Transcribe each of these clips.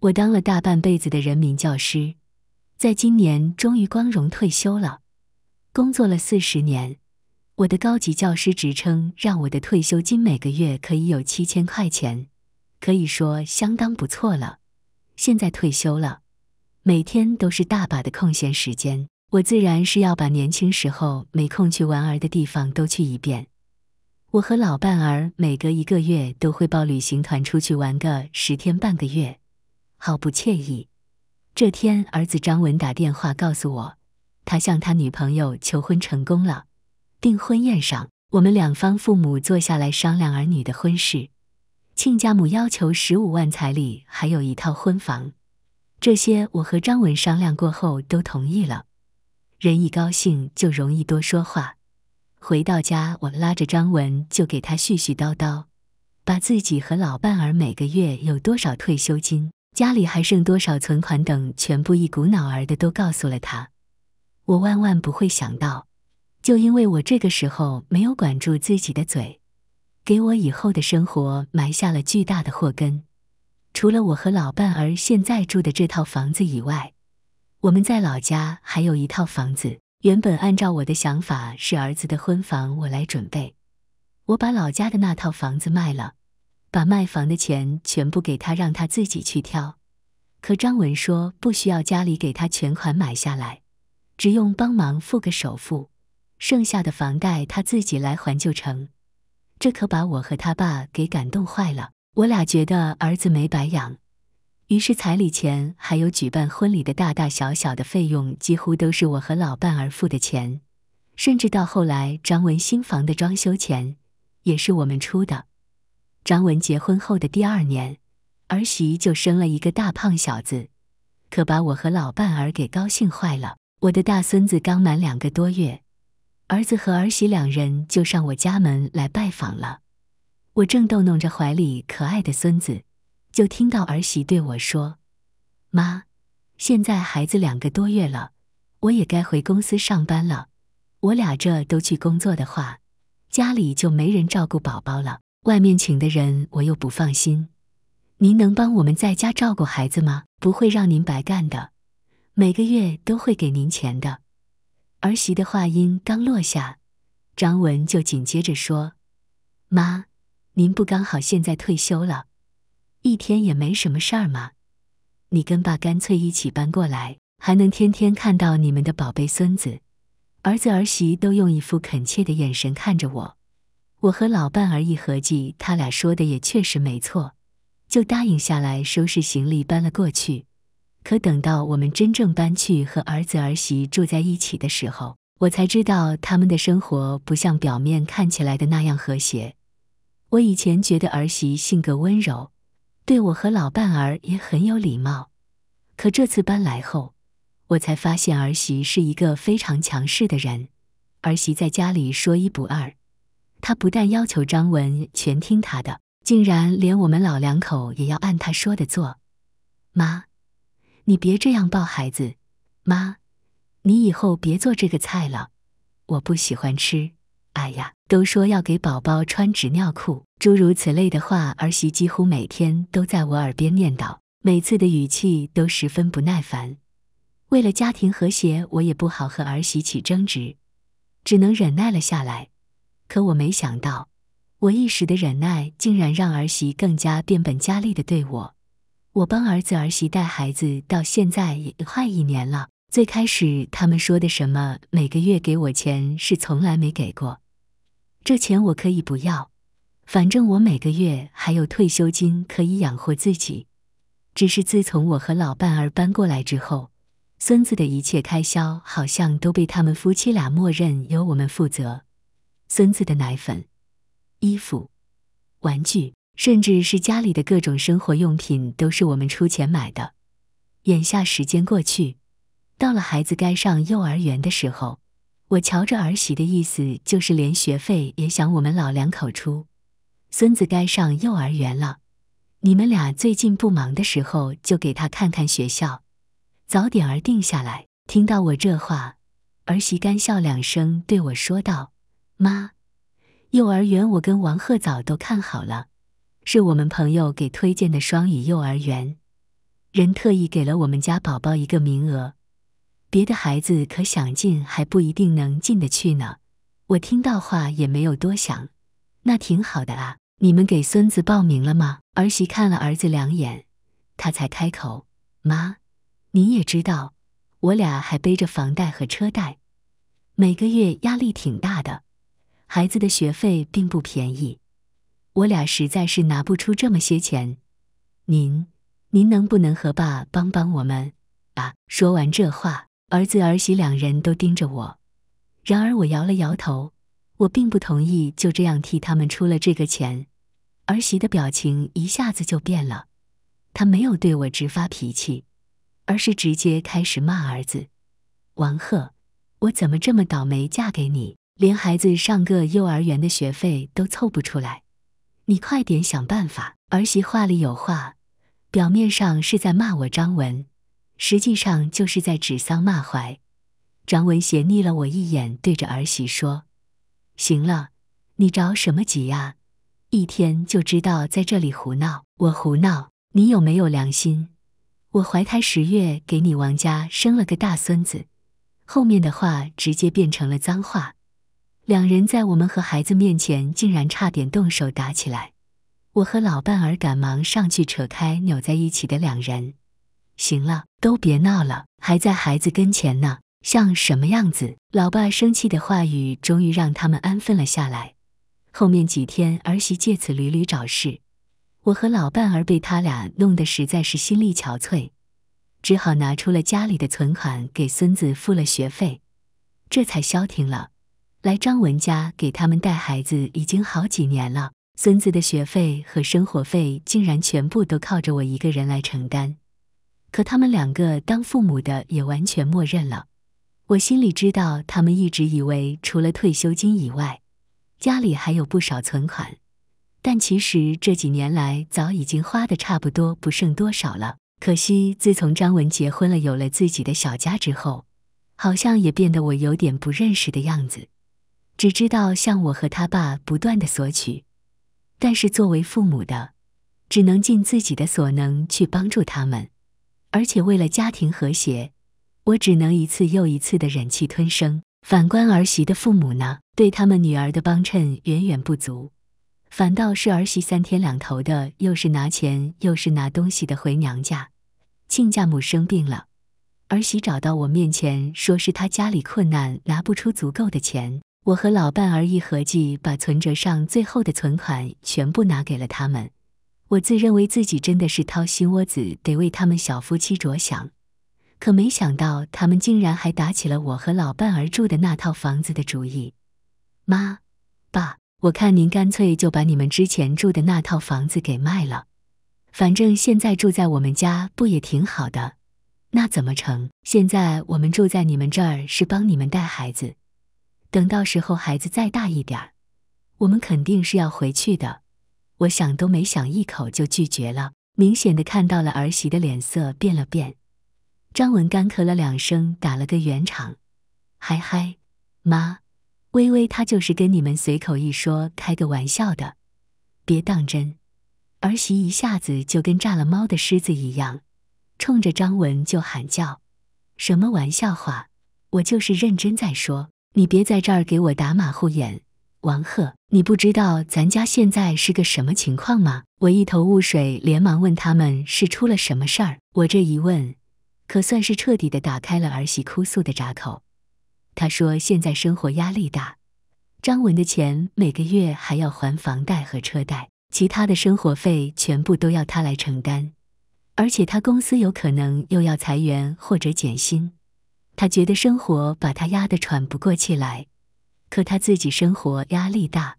我当了大半辈子的人民教师，在今年终于光荣退休了。工作了四十年，我的高级教师职称让我的退休金每个月可以有七千块钱，可以说相当不错了。现在退休了，每天都是大把的空闲时间，我自然是要把年轻时候没空去玩儿的地方都去一遍。我和老伴儿每隔一个月都会报旅行团出去玩个十天半个月。好不惬意。这天，儿子张文打电话告诉我，他向他女朋友求婚成功了。订婚宴上，我们两方父母坐下来商量儿女的婚事。亲家母要求十五万彩礼，还有一套婚房。这些我和张文商量过后都同意了。人一高兴就容易多说话。回到家，我拉着张文就给他絮絮叨叨，把自己和老伴儿每个月有多少退休金。家里还剩多少存款等，全部一股脑儿的都告诉了他。我万万不会想到，就因为我这个时候没有管住自己的嘴，给我以后的生活埋下了巨大的祸根。除了我和老伴儿现在住的这套房子以外，我们在老家还有一套房子。原本按照我的想法，是儿子的婚房，我来准备。我把老家的那套房子卖了。把卖房的钱全部给他，让他自己去挑。可张文说不需要家里给他全款买下来，只用帮忙付个首付，剩下的房贷他自己来还就成。这可把我和他爸给感动坏了。我俩觉得儿子没白养。于是彩礼钱还有举办婚礼的大大小小的费用，几乎都是我和老伴儿付的钱。甚至到后来，张文新房的装修钱也是我们出的。张文结婚后的第二年，儿媳就生了一个大胖小子，可把我和老伴儿给高兴坏了。我的大孙子刚满两个多月，儿子和儿媳两人就上我家门来拜访了。我正逗弄着怀里可爱的孙子，就听到儿媳对我说：“妈，现在孩子两个多月了，我也该回公司上班了。我俩这都去工作的话，家里就没人照顾宝宝了。”外面请的人我又不放心，您能帮我们在家照顾孩子吗？不会让您白干的，每个月都会给您钱的。儿媳的话音刚落下，张文就紧接着说：“妈，您不刚好现在退休了，一天也没什么事儿吗？你跟爸干脆一起搬过来，还能天天看到你们的宝贝孙子。”儿子儿媳都用一副恳切的眼神看着我。我和老伴儿一合计，他俩说的也确实没错，就答应下来，收拾行李搬了过去。可等到我们真正搬去和儿子儿媳住在一起的时候，我才知道他们的生活不像表面看起来的那样和谐。我以前觉得儿媳性格温柔，对我和老伴儿也很有礼貌，可这次搬来后，我才发现儿媳是一个非常强势的人。儿媳在家里说一不二。他不但要求张文全听他的，竟然连我们老两口也要按他说的做。妈，你别这样抱孩子。妈，你以后别做这个菜了，我不喜欢吃。哎呀，都说要给宝宝穿纸尿裤，诸如此类的话，儿媳几乎每天都在我耳边念叨，每次的语气都十分不耐烦。为了家庭和谐，我也不好和儿媳起争执，只能忍耐了下来。可我没想到，我一时的忍耐，竟然让儿媳更加变本加厉的对我。我帮儿子儿媳带孩子到现在也快一年了。最开始他们说的什么每个月给我钱，是从来没给过。这钱我可以不要，反正我每个月还有退休金可以养活自己。只是自从我和老伴儿搬过来之后，孙子的一切开销好像都被他们夫妻俩默认由我们负责。孙子的奶粉、衣服、玩具，甚至是家里的各种生活用品，都是我们出钱买的。眼下时间过去，到了孩子该上幼儿园的时候，我瞧着儿媳的意思，就是连学费也想我们老两口出。孙子该上幼儿园了，你们俩最近不忙的时候，就给他看看学校，早点儿定下来。听到我这话，儿媳干笑两声，对我说道。妈，幼儿园我跟王鹤早都看好了，是我们朋友给推荐的双语幼儿园，人特意给了我们家宝宝一个名额，别的孩子可想进还不一定能进得去呢。我听到话也没有多想，那挺好的啊。你们给孙子报名了吗？儿媳看了儿子两眼，他才开口：“妈，你也知道，我俩还背着房贷和车贷，每个月压力挺大的。”孩子的学费并不便宜，我俩实在是拿不出这么些钱，您，您能不能和爸帮帮我们啊？说完这话，儿子儿媳两人都盯着我，然而我摇了摇头，我并不同意就这样替他们出了这个钱。儿媳的表情一下子就变了，她没有对我直发脾气，而是直接开始骂儿子：“王贺，我怎么这么倒霉，嫁给你？”连孩子上个幼儿园的学费都凑不出来，你快点想办法！儿媳话里有话，表面上是在骂我张文，实际上就是在指桑骂槐。张文斜睨了我一眼，对着儿媳说：“行了，你着什么急呀？一天就知道在这里胡闹！我胡闹，你有没有良心？我怀胎十月，给你王家生了个大孙子，后面的话直接变成了脏话。”两人在我们和孩子面前竟然差点动手打起来，我和老伴儿赶忙上去扯开扭在一起的两人。行了，都别闹了，还在孩子跟前呢，像什么样子？老爸生气的话语终于让他们安分了下来。后面几天，儿媳借此屡屡找事，我和老伴儿被他俩弄得实在是心力憔悴，只好拿出了家里的存款给孙子付了学费，这才消停了。来张文家给他们带孩子已经好几年了，孙子的学费和生活费竟然全部都靠着我一个人来承担。可他们两个当父母的也完全默认了。我心里知道，他们一直以为除了退休金以外，家里还有不少存款，但其实这几年来早已经花的差不多，不剩多少了。可惜自从张文结婚了，有了自己的小家之后，好像也变得我有点不认识的样子。只知道向我和他爸不断的索取，但是作为父母的，只能尽自己的所能去帮助他们，而且为了家庭和谐，我只能一次又一次的忍气吞声。反观儿媳的父母呢，对他们女儿的帮衬远远不足，反倒是儿媳三天两头的又是拿钱又是拿东西的回娘家。亲家母生病了，儿媳找到我面前，说是她家里困难，拿不出足够的钱。我和老伴儿一合计，把存折上最后的存款全部拿给了他们。我自认为自己真的是掏心窝子，得为他们小夫妻着想。可没想到，他们竟然还打起了我和老伴儿住的那套房子的主意。妈，爸，我看您干脆就把你们之前住的那套房子给卖了，反正现在住在我们家不也挺好的？那怎么成？现在我们住在你们这儿是帮你们带孩子。等到时候孩子再大一点，我们肯定是要回去的。我想都没想，一口就拒绝了。明显的看到了儿媳的脸色变了变，张文干咳了两声，打了个圆场：“嗨嗨，妈，微微她就是跟你们随口一说，开个玩笑的，别当真。”儿媳一下子就跟炸了猫的狮子一样，冲着张文就喊叫：“什么玩笑话？我就是认真在说。”你别在这儿给我打马虎眼，王贺，你不知道咱家现在是个什么情况吗？我一头雾水，连忙问他们是出了什么事儿。我这一问，可算是彻底的打开了儿媳哭诉的闸口。她说现在生活压力大，张文的钱每个月还要还房贷和车贷，其他的生活费全部都要他来承担，而且他公司有可能又要裁员或者减薪。他觉得生活把他压得喘不过气来，可他自己生活压力大，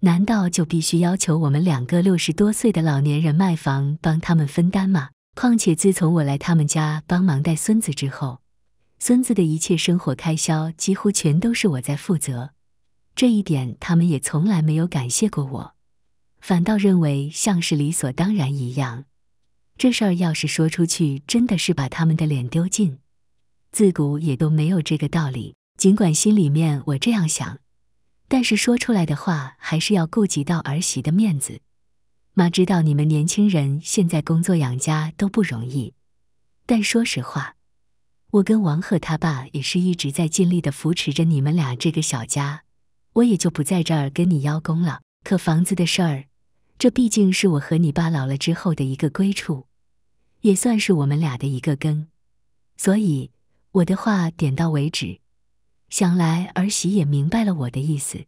难道就必须要求我们两个六十多岁的老年人卖房帮他们分担吗？况且自从我来他们家帮忙带孙子之后，孙子的一切生活开销几乎全都是我在负责，这一点他们也从来没有感谢过我，反倒认为像是理所当然一样。这事儿要是说出去，真的是把他们的脸丢尽。自古也都没有这个道理。尽管心里面我这样想，但是说出来的话还是要顾及到儿媳的面子。妈知道你们年轻人现在工作养家都不容易，但说实话，我跟王贺他爸也是一直在尽力的扶持着你们俩这个小家。我也就不在这儿跟你邀功了。可房子的事儿，这毕竟是我和你爸老了之后的一个归处，也算是我们俩的一个根，所以。我的话点到为止，想来儿媳也明白了我的意思。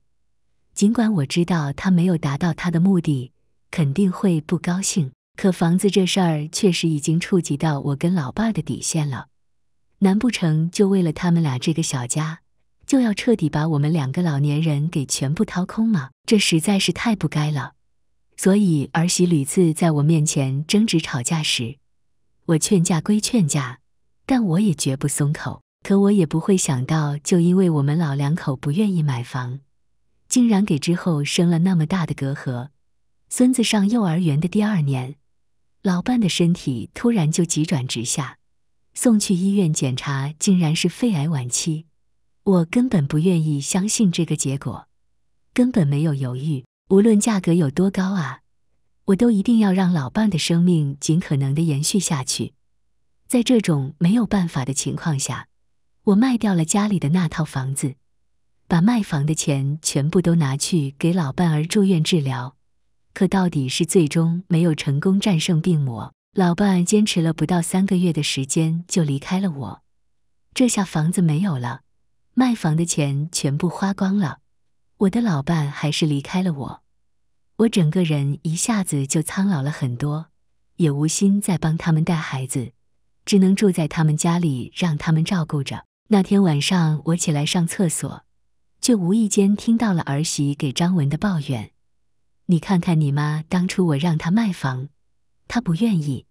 尽管我知道她没有达到她的目的，肯定会不高兴。可房子这事儿确实已经触及到我跟老爸的底线了。难不成就为了他们俩这个小家，就要彻底把我们两个老年人给全部掏空吗？这实在是太不该了。所以儿媳屡次在我面前争执吵架时，我劝架归劝架。但我也绝不松口，可我也不会想到，就因为我们老两口不愿意买房，竟然给之后生了那么大的隔阂。孙子上幼儿园的第二年，老伴的身体突然就急转直下，送去医院检查，竟然是肺癌晚期。我根本不愿意相信这个结果，根本没有犹豫，无论价格有多高啊，我都一定要让老伴的生命尽可能的延续下去。在这种没有办法的情况下，我卖掉了家里的那套房子，把卖房的钱全部都拿去给老伴儿住院治疗。可到底是最终没有成功战胜病魔，老伴坚持了不到三个月的时间就离开了我。这下房子没有了，卖房的钱全部花光了，我的老伴还是离开了我。我整个人一下子就苍老了很多，也无心再帮他们带孩子。只能住在他们家里，让他们照顾着。那天晚上，我起来上厕所，却无意间听到了儿媳给张文的抱怨：“你看看你妈，当初我让她卖房，她不愿意；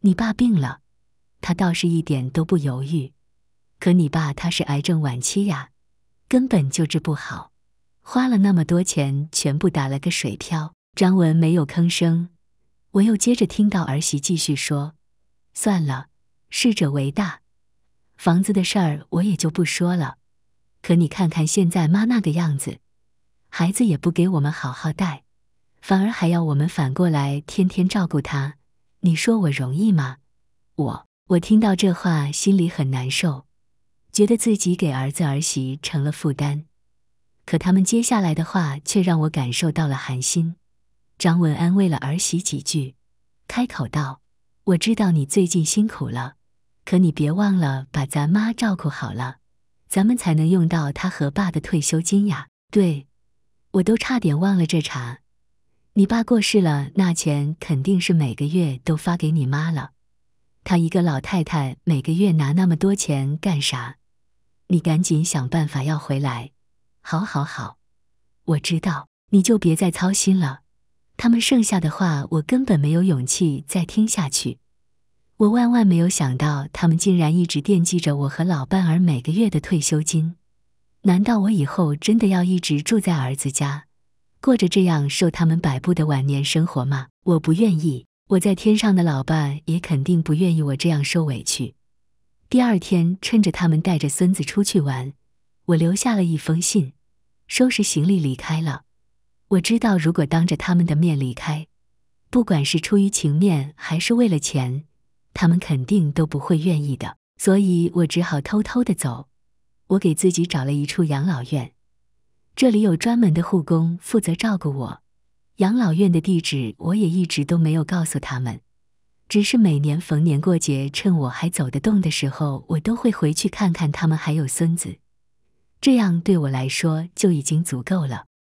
你爸病了，她倒是一点都不犹豫。可你爸他是癌症晚期呀，根本就治不好，花了那么多钱，全部打了个水漂。”张文没有吭声，我又接着听到儿媳继续说：“算了。”逝者为大，房子的事儿我也就不说了。可你看看现在妈那个样子，孩子也不给我们好好带，反而还要我们反过来天天照顾他。你说我容易吗？我我听到这话心里很难受，觉得自己给儿子儿媳成了负担。可他们接下来的话却让我感受到了寒心。张文安慰了儿媳几句，开口道：“我知道你最近辛苦了。”可你别忘了把咱妈照顾好了，咱们才能用到他和爸的退休金呀！对，我都差点忘了这茬。你爸过世了，那钱肯定是每个月都发给你妈了。她一个老太太，每个月拿那么多钱干啥？你赶紧想办法要回来！好好好，我知道，你就别再操心了。他们剩下的话，我根本没有勇气再听下去。我万万没有想到，他们竟然一直惦记着我和老伴儿每个月的退休金。难道我以后真的要一直住在儿子家，过着这样受他们摆布的晚年生活吗？我不愿意，我在天上的老伴也肯定不愿意我这样受委屈。第二天，趁着他们带着孙子出去玩，我留下了一封信，收拾行李离开了。我知道，如果当着他们的面离开，不管是出于情面还是为了钱。他们肯定都不会愿意的，所以我只好偷偷的走。我给自己找了一处养老院，这里有专门的护工负责照顾我。养老院的地址我也一直都没有告诉他们，只是每年逢年过节，趁我还走得动的时候，我都会回去看看他们还有孙子，这样对我来说就已经足够了。